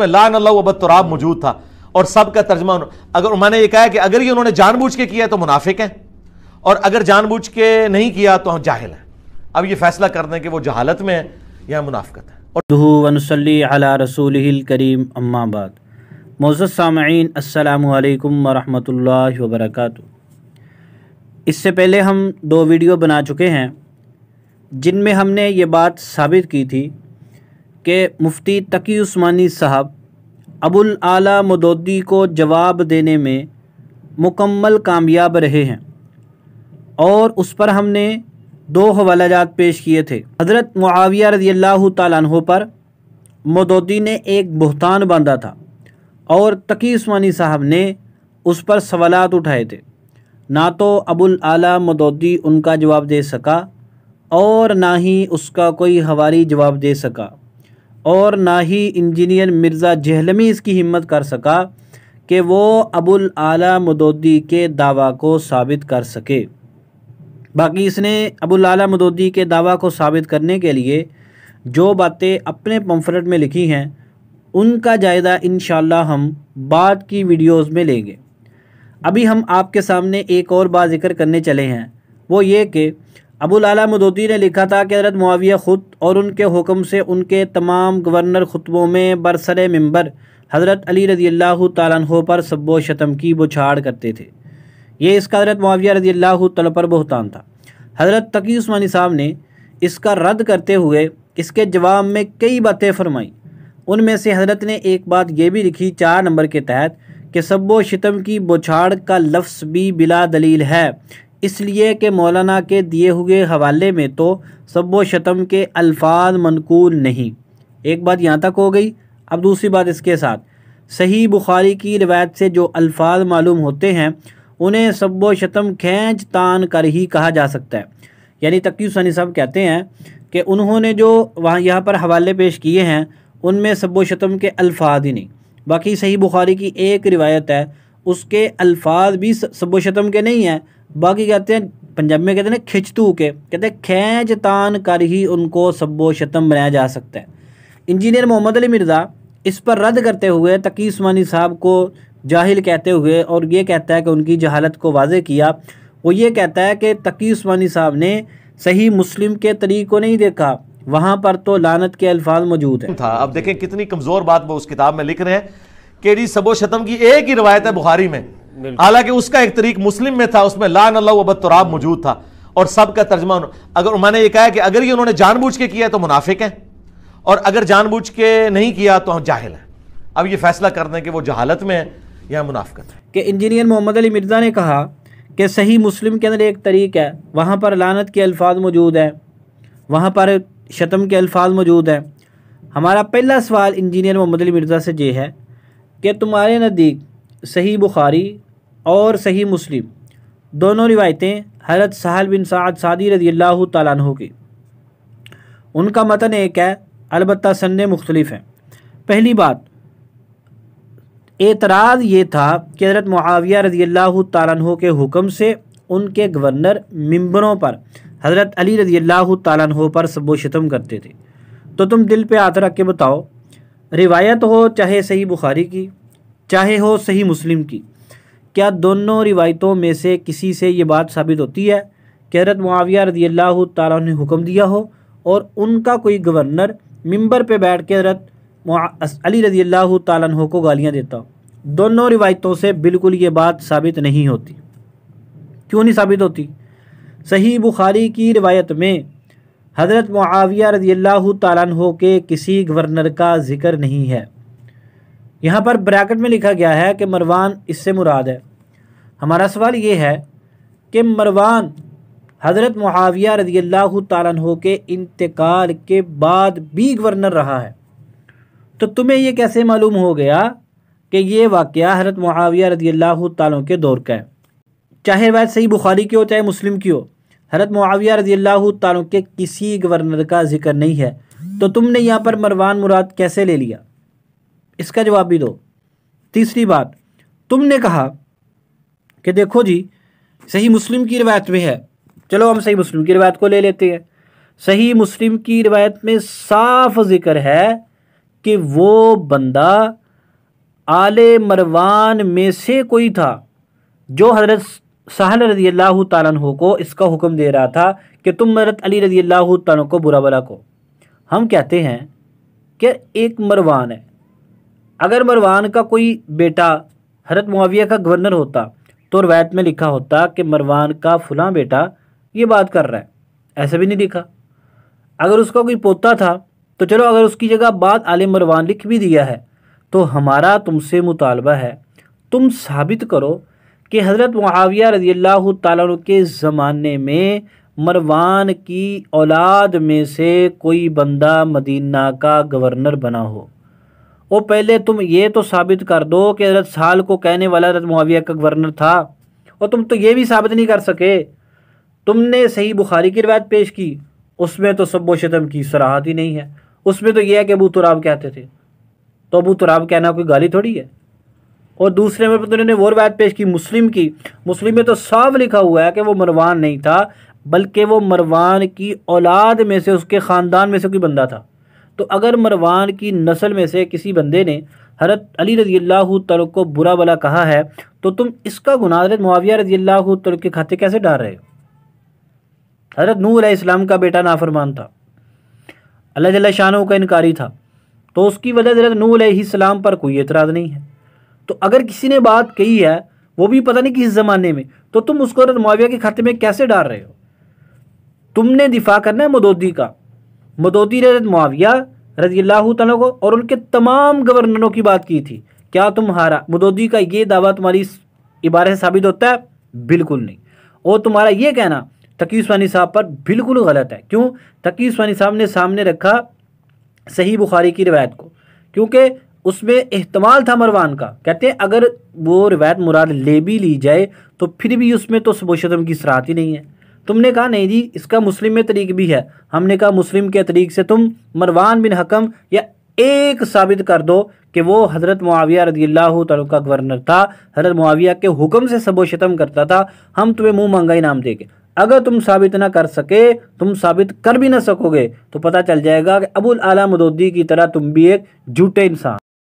उसमें लान अल्लाह वबतराब मौजूद था और सब का तर्जमा अगर उन्होंने ये कहा कि अगर ये उन्होंने जानबूझ के किया है तो मुनाफिक हैं और अगर जानबूझ के नहीं किया तो हम जाहिल हैं अब ये फैसला कर दें कि वो जहालत में है या मुनाफकत है और रसूल करीम अम्माबाद मोज़ सामीन असलकम वरहल वर्क इससे पहले हम दो वीडियो बना चुके हैं जिनमें हमने ये बात साबित की थी के मुफ्ती तकी उस्मानी साहब अबुल आला मदोदी को जवाब देने में मुकम्मल कामयाब रहे हैं और उस पर हमने दो हवालाजात पेश किए थे हज़रत मुआविया रजी अल्लाह तहों पर मदोदी ने एक बहतान बांधा था और तकी उस्मानी साहब ने उस पर सवाल उठाए थे ना तो अबुल आला मदोदी उनका जवाब दे सका और ना ही उसका कोई हवारी जवाब दे सका और ना ही इंजीनियर मिर्ज़ा जहलमी इसकी हिम्मत कर सका कि वो अबुल आला मदोदी के दावा को साबित कर सके बाकी इसने अबुल आला मदोदी के दावा को साबित करने के लिए जो बातें अपने पम्फर्ट में लिखी हैं उनका जायज़ा इन हम बाद की वीडियोस में लेंगे अभी हम आपके सामने एक और बात जिक्र करने चले हैं वो ये कि अबू आला मदोदी ने लिखा था कि हजरत मुआविया ख़ुद और उनके हुक्म से उनके तमाम गवर्नर खुतबों में बरसर मंबर हज़रत अली रज़ी अल्लाह पर सब्बो शतम की बुछाड़ करते थे ये इसका हजरत मुआविया रज़ी अल्लाह तल पर बहुतान था हज़रत तकी उस्मानी साहब ने इसका रद्द करते हुए इसके जवाब में कई बातें फरमाईं उनमें से हजरत ने एक बात यह भी लिखी चार नंबर के तहत कि सब्बो शतम की बुछाड़ का लफ्स भी बिला दलील है इसलिए कि मौलाना के दिए हुए हवाले में तो सब शतम के अल्फाज मनकूल नहीं एक बात यहाँ तक हो गई अब दूसरी बात इसके साथ सही बुखारी की रिवायत से जो अल्फाज मालूम होते हैं उन्हें सब शतम खींच तान कर ही कहा जा सकता है यानी तकी सनी साहब कहते हैं कि उन्होंने जो वहाँ यहाँ पर हवाले पेश किए हैं उनमें सब शतम के अल्फाज ही नहीं बाकी सही बुखारी की एक रिवायत है उसके अल्फाज भी सब शतम के नहीं हैं बाकी कहते हैं पंजाबी में कहते हैं खिंचतू के कहते हैं खैच तान कर ही उनको सब्बो शतम बनाया जा सकता है इंजीनियर मोहम्मद अली मिर्ज़ा इस पर रद्द करते हुए तकी उस्मानी साहब को जाहिल कहते हुए और ये कहता है कि उनकी जहालत को वाजे किया वो ये कहता है कि तकी उस्मानी साहब ने सही मुस्लिम के तरीक़ को नहीं देखा वहाँ पर तो लानत के अल्फाज मौजूद हैं था अब देखें कितनी कमज़ोर बात वो उस किताब में लिख रहे हैं कि सबो शतम की एक ही रवायत है बुखारी में हालांकि उसका एक तरीक मुस्लिम में था उसमें लान अल्लाब मौजूद था और सब का तर्जमा अगर उन्होंने ये कहा कि अगर ये उन्होंने जानबूझ के किया तो मुनाफिक हैं और अगर जानबूझ के नहीं किया तो हम जाहिल हैं अब ये फैसला कर दें कि वो जहालत में है या मुनाफिकत है कि इंजीनियर मोहम्मद अली मिर्ज़ा ने कहा कि सही मुस्लिम के अंदर एक तरीक है वहाँ पर लानत के अल्फाज मौजूद हैं वहाँ पर शतम के अल्फाज मौजूद हैं हमारा पहला सवाल इंजीनियर मोहम्मद अली मिर्ज़ा से ये है कि तुम्हारे नज़दीक सही बुखारी और सही मुस्लिम दोनों रिवायतें हरत सहल बिन साद सादी रजी अल्लाह तु की उनका मतन एक है अलबत् सन्ने मुख्तलिफ हैं पहली बात एतराज़ ये था कि हज़रत मुआविया रजी अल्लाह तु के हुक्म से उनके गवर्नर मंबरों पर हज़रत अली रजी अल्लाह तु पर सबोशतम करते थे तो तुम दिल पे आत रख के बताओ रिवायत हो चाहे सही बुखारी की चाहे हो सही मुस्लिम की क्या दोनों रिवायतों में से किसी से ये बात साबित होती है कि हजरत मुआविया रजी अल्लाह तारा ने हुक्म दिया हो और उनका कोई गवर्नर मंबर पे बैठ के हजरत अली रजी अल्लाह तु को गालियाँ देता हो दोनों रिवायतों से बिल्कुल ये बात साबित नहीं होती क्यों नहीं साबित होती सही बुखारी की रिवायत में हज़रत मुआविया रजी अल्लाह तु के किसी गवर्नर का जिक्र नहीं है यहाँ पर ब्रैकेट में लिखा गया है कि मरवान इससे मुराद है हमारा सवाल ये है कि मरवान हज़रत मुआविया रजी अल्लाह तु के इंतकाल के बाद भी गवर्नर रहा है तो तुम्हें यह कैसे मालूम हो गया कि ये वाक़ हज़रत मुआविया रजी अल्लाह तु के दौर का है चाहे रवायत सही बुखारी की हो चाहे मुस्लिम की हो हज़रत मुआविया रजी अल्लाह तु के किसी गवर्नर का जिक्र नहीं है तो तुमने यहाँ पर मरवान मुराद कैसे ले लिया इसका जवाब भी दो तीसरी बात तुमने कहा कि देखो जी सही मुस्लिम की रिवायत में है चलो हम सही मुस्लिम की रिवायत को ले लेते हैं सही मुस्लिम की रिवायत में साफ जिक्र है कि वो बंदा आले मरवान में से कोई था जो हजरत साहल रजी अल्लाह तु को इसका हुक्म दे रहा था कि तुम मरत अली रजी अल्लाह तु को बुरा भला को हम कहते हैं कि एक मरवान है अगर मरवान का कोई बेटा हरत मुआविया का गवर्नर होता तो रवायत में लिखा होता कि मरवान का फलां बेटा ये बात कर रहा है ऐसे भी नहीं लिखा अगर उसका कोई पोता था तो चलो अगर उसकी जगह बात आले मरवान लिख भी दिया है तो हमारा तुमसे मुतालबा है तुम साबित करो कि हज़रत मुआविया रजी अल्लाह तु के ज़माने में मरवान की औलाद में से कोई बंदा मदीना का गवर्नर बना हो वो पहले तुम ये तो साबित कर दो कि हजरत साल को कहने वाला हजरत मुआविया का गवर्नर था और तुम तो ये भी साबित नहीं कर सके तुमने सही बुखारी की रिवायत पेश की उसमें तो सब्बो शतम की सराहत ही नहीं है उसमें तो यह है कि अबू तुराब कहते थे तो अबू तुराब कहना कोई गाली थोड़ी है और दूसरे में उन्होंने वो रिवायत पेश की मुस्लिम की मुस्लिम में तो साफ लिखा हुआ है कि वो मरवान नहीं था बल्कि वो मरवान की औलाद में से उसके ख़ानदान में से कोई बंदा था तो अगर मरवान की नस्ल में से किसी बंदे ने हरत अली रजी अल्लाह तल को बुरा भला कहा है तो तुम इसका गुनाह हजरत मुआविया रजी अल्लाह तल के खाते कैसे डाल रहे हो हज़रत नूर इस्लाम का बेटा नाफरमान था अल्लाह जल्ला शाह का इनकारी था तो उसकी वजह हजरत नू अलैहिस्सलाम पर कोई एतराज़ नहीं है तो अगर किसी ने बात कही है वो भी पता नहीं किस ज़माने में तो तुम उसको हजरत मुआविया के खाते में कैसे डाल रहे हो तुमने दिफा करना है मदोदी का मदोदी ने मुआविया रजी अल्लाह को और उनके तमाम गवर्नरों की बात की थी क्या तुम्हारा मदोदी का ये दावा तुम्हारी इबारत साबित होता है बिल्कुल नहीं और तुम्हारा ये कहना तकी उस्मानी साहब पर बिल्कुल गलत है क्यों तकी उस्मानी साहब ने सामने रखा सही बुखारी की रिवायत को क्योंकि उसमें अहतमाल था मरवान का कहते हैं अगर वो रिवायत मुराद ले भी ली जाए तो फिर भी उसमें तो सबोशतम की सराहत ही नहीं है तुमने कहा नहीं जी इसका मुस्लिम में तरीक भी है हमने कहा मुस्लिम के तरीक से तुम मरवान बिन हकम या एक साबित कर दो कि वो हज़रत मुआविया रदी अल्लाह का गवर्नर था हज़रत मुआविया के हुक्म से सबो शतम करता था हम तुम्हें मुंह मंगा इनाम देंगे अगर तुम साबित ना कर सके तुम साबित कर भी ना सकोगे तो पता चल जाएगा कि अबुल आला मदोदी की तरह तुम भी एक झूठे इंसान